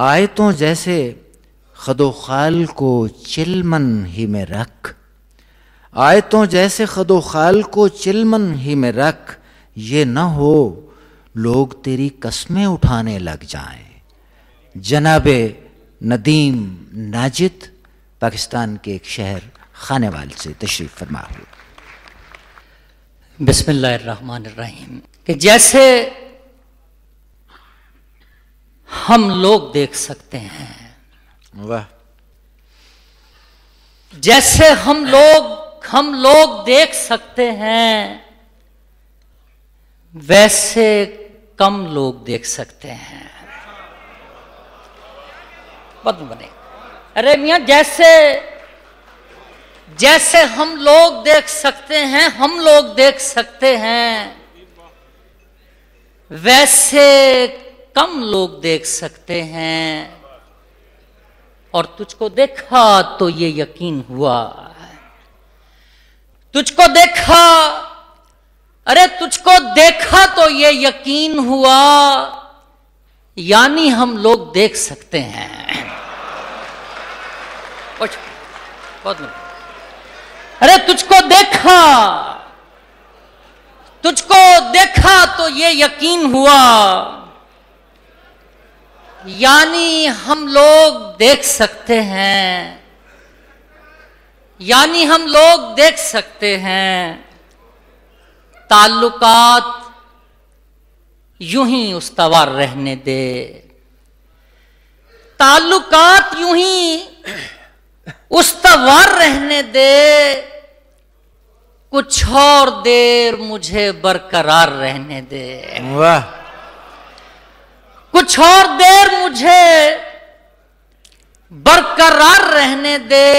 आए तो जैसे खदोखाल को चिलमन ही में रख आए तो जैसे खदोखाल को चिलमन ही में रख ये न हो लोग तेरी कस्में उठाने लग जाएं जनाब नदीम नाजिद पाकिस्तान के एक शहर खानेवाल से तशरीफ़ फरमा हुए बसमीम कि जैसे हम लोग देख सकते हैं वाह जैसे हम लोग हम लोग देख सकते हैं वैसे कम लोग देख सकते हैं पद्म बने अरे मिया जैसे जैसे हम लोग देख सकते हैं हम लोग देख सकते हैं वैसे कम लोग देख सकते हैं और तुझको देखा तो ये यकीन हुआ तुझको देखा अरे तुझको देखा तो ये यकीन हुआ यानी हम लोग देख सकते हैं बहुत अरे तुझको देखा तुझको देखा तो ये यकीन हुआ यानी हम लोग देख सकते हैं यानी हम लोग देख सकते हैं ताल्लुकात यूं ही उस्तवार रहने दे ताल्लुकात यूं ही उस्तवार रहने दे कुछ और देर मुझे बरकरार रहने दे वाह कुछ और देर मुझे बरकरार रहने दे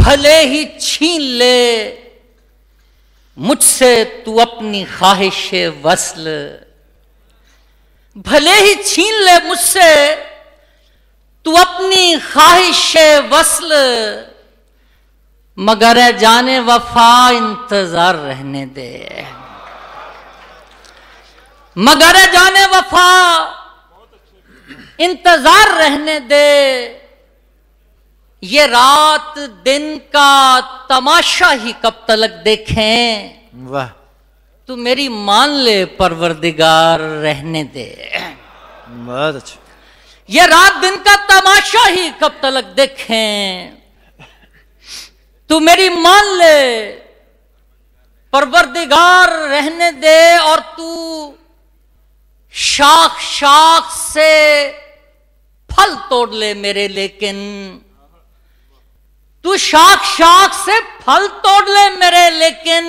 भले ही छीन ले मुझसे तू अपनी ख्वाहिश वसल भले ही छीन ले मुझसे तू अपनी ख्वाहिश वसल मगर जाने वफा इंतजार रहने दे मगर जाने वफा इंतजार रहने दे ये रात दिन का तमाशा ही कब तलक देखें वाह तू मेरी मान ले परवरदिगार रहने दे बहुत अच्छा ये रात दिन का तमाशा ही कब तलक देखें तू मेरी मान ले परवरदिगार रहने दे और तू शाख शाख से फल तोड़ ले मेरे लेकिन तू शाख शाख से फल तोड़ ले मेरे लेकिन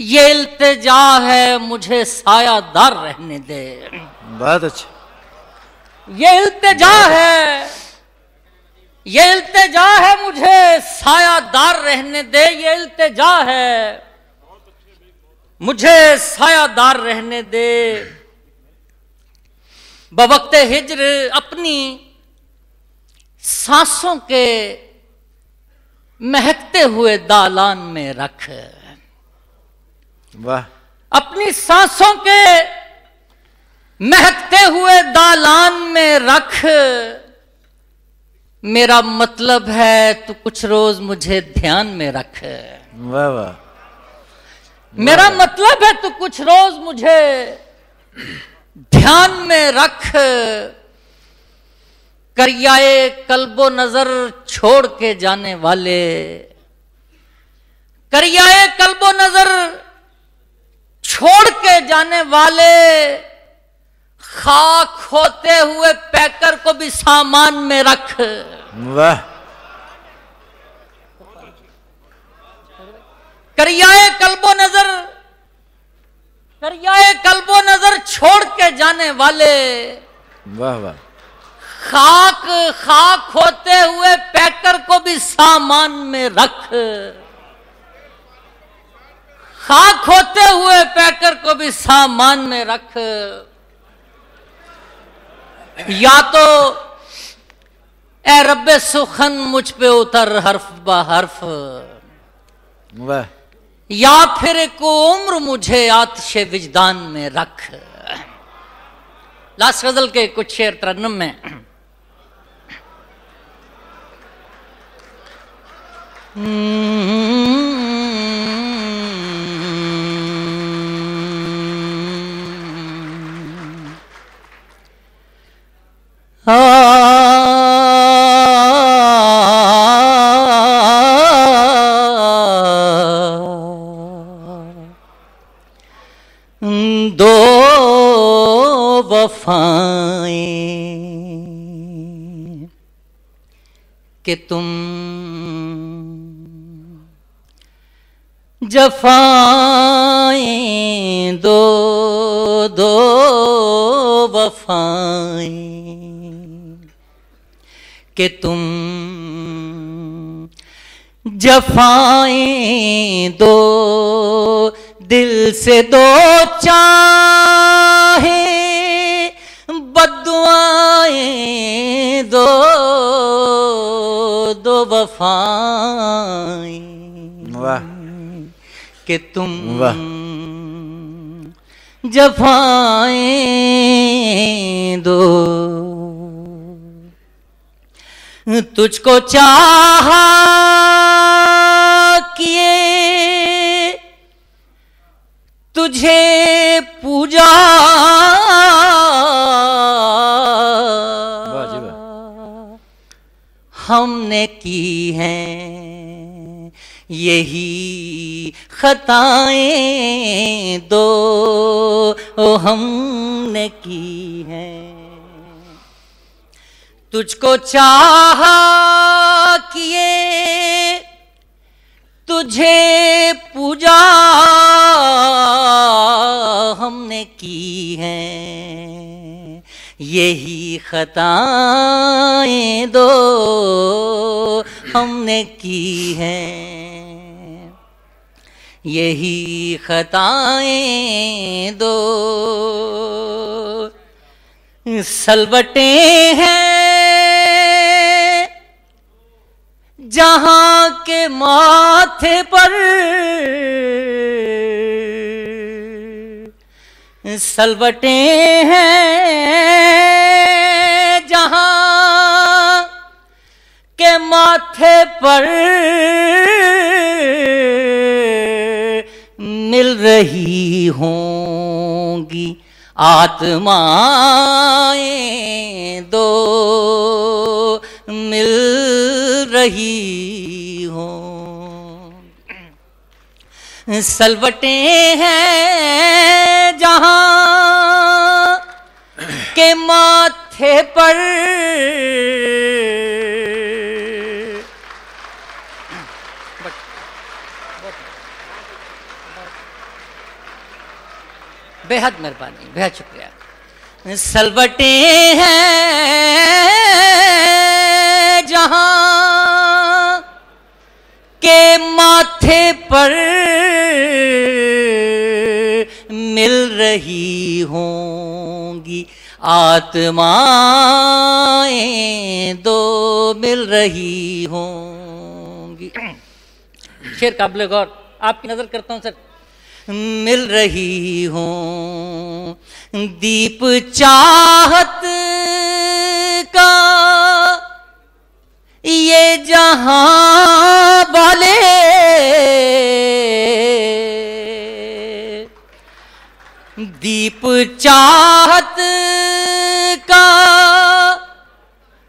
ये इल्तजा है मुझे सायादार रहने दे बहुत अच्छा ये इल्तजा है ये इल्तजा है मुझे सायादार रहने दे ये इल्तजा है मुझे सायादार रहने दे बवक्त हिजर अपनी सांसों के महकते हुए दालान में रख वाह अपनी सांसों के महकते हुए दालान में रख मेरा मतलब है तू कुछ रोज मुझे ध्यान में रख वाह वाह मेरा मतलब है तू कुछ रोज मुझे ध्यान में रख करियाए कल्बो नजर छोड़ के जाने वाले करियाए कल्बो नजर छोड़ के जाने वाले खाक होते हुए पैकर को भी सामान में रख वाह करियाए दरियाए कल्बो नजर छोड़ के जाने वाले वाह वाह खाक खाक होते हुए पैकर को भी सामान में रख खाक होते हुए पैकर को भी सामान में रख या तो ए रब्बे सुखन मुझ पे उतर हर्फ ब हर्फ वाह या फिर को उम्र मुझे आतश विजदान में रख लास्ट गजल के कुछ शेर तरन्नम में Hmm. वफाएं कि तुम जफाएं दो दो वफाएं कि तुम जफाएं दो दिल से दो चार ए दो दो वफाएं वाह तुम वाह जफाए दो तुझको चाहा खताएं दो ओ हमने की हैं तुझको चाह किए तुझे पूजा हमने की है यही खताएं दो हमने की हैं यही खताएं दो सलबटे हैं जहां के माथे पर सलवटे हैं जहां के माथे पर रही होंगी आत्माएं दो मिल रही हो सलवटें हैं जहां के माथे पर बेहद मेहरबानी बेहद शुक्रिया सलबटे हैं जहां के माथे पर मिल रही होंगी आत्माएं दो मिल रही होंगी शेर काबले गौर आपकी नजर करता हूं सर मिल रही हो दीप चाहत का ये जहां वाले दीप चाहत का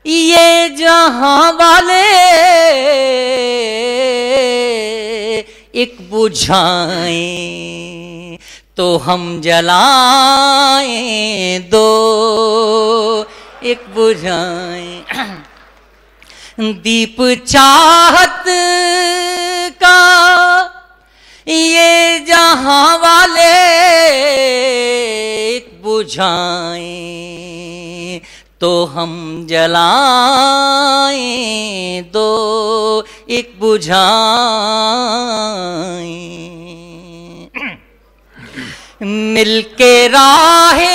ये जहां वाले एक बुझाए तो हम जलाए दो एक बुझाए दीप चाहत का ये जहां वाले एक बुझाए तो हम जलाए दो एक बुझाए मिलके राहे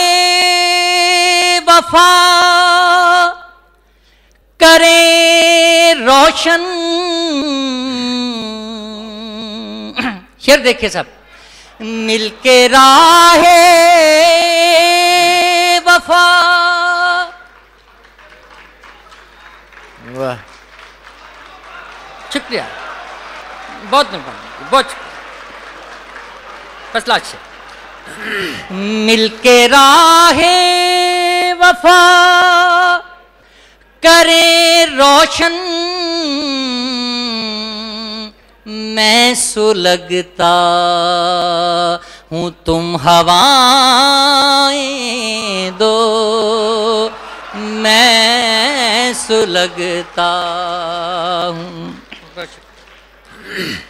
वफा करें रोशन शेर देखिए सब मिलके राहे वफा वाह शुक्रिया बहुत मेहरबानी बहुत शुक्रिया फसला अच्छे मिलके राहे वफा करे रोशन मैं सुलगता हूँ तुम हवाएं दो मैं सुलगता हूँ Mm-hmm.